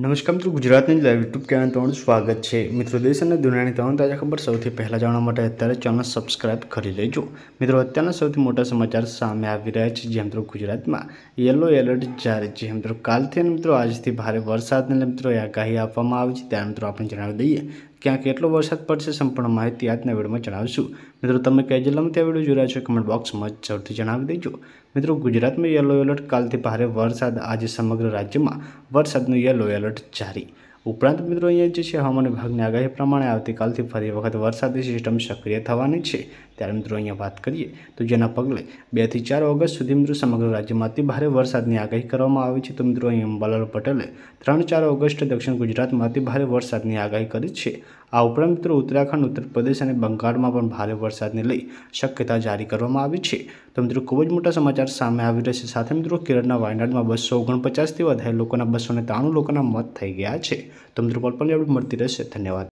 નમસ્કાર મિત્રો ગુજરાતની લાઈવ યુટ્યુબ ચેનલ તમારું સ્વાગત છે મિત્રો દેશ અને દુનિયાની તમામ તાજા ખબર સૌથી પહેલાં જાણવા માટે અત્યારે ચેનલ સબસ્ક્રાઇબ કરી લેજો મિત્રો અત્યારના સૌથી મોટા સમાચાર સામે આવી રહ્યા છે જેમ મિત્રો ગુજરાતમાં યલો એલર્ટ જારી છે મિત્રો કાલથી મિત્રો આજથી ભારે વરસાદને મિત્રો આગાહી આપવામાં આવી છે ત્યારે મિત્રો આપણે જણાવી દઈએ ક્યાં કેટલો વરસાદ પડશે સંપૂર્ણ માહિતી આજના વિડીયોમાં જણાવીશું મિત્રો તમે કયા જિલ્લામાં ત્યાં વિડીયો જોઈ રહ્યા છો કમેન્ટ બોક્સમાં જરૂરથી જણાવી દેજો મિત્રો ગુજરાતમાં યલો એલર્ટ કાલથી ભારે વરસાદ આજે સમગ્ર રાજ્યમાં વરસાદનું યલો એલર્ટ જારી ઉપરાંત મિત્રો અહીંયા જે છે હવામાન વિભાગની આગાહી પ્રમાણે આવતીકાલથી ફરી વખત વરસાદી સિસ્ટમ સક્રિય થવાની છે ત્યારે મિત્રો અહીંયા વાત કરીએ તો જેના પગલે બેથી ચાર ઓગસ્ટ સુધી મિત્રો સમગ્ર રાજ્યમાં અતિ ભારે વરસાદની આગાહી કરવામાં આવી છે તો મિત્રો અહીં અંબાલાલ પટેલે ત્રણ ચાર ઓગસ્ટ દક્ષિણ ગુજરાતમાં અતિ ભારે વરસાદની આગાહી કરી છે આ ઉપરાંત મિત્રો ઉત્તરાખંડ ઉત્તર પ્રદેશ અને બંગાળમાં પણ ભારે વરસાદને લઈ શક્યતા જારી કરવામાં આવી છે તો મિત્રો ખૂબ જ મોટા સમાચાર સામે આવી રહ્યા છે સાથે મિત્રો કેરળના વાયનાડમાં બસો ઓગણપચાસથી વધારે લોકોના બસો ત્રાણું લોકોના મત થઈ ગયા છે તો મિત્રો કોલ પણ મળતી રહેશે ધન્યવાદ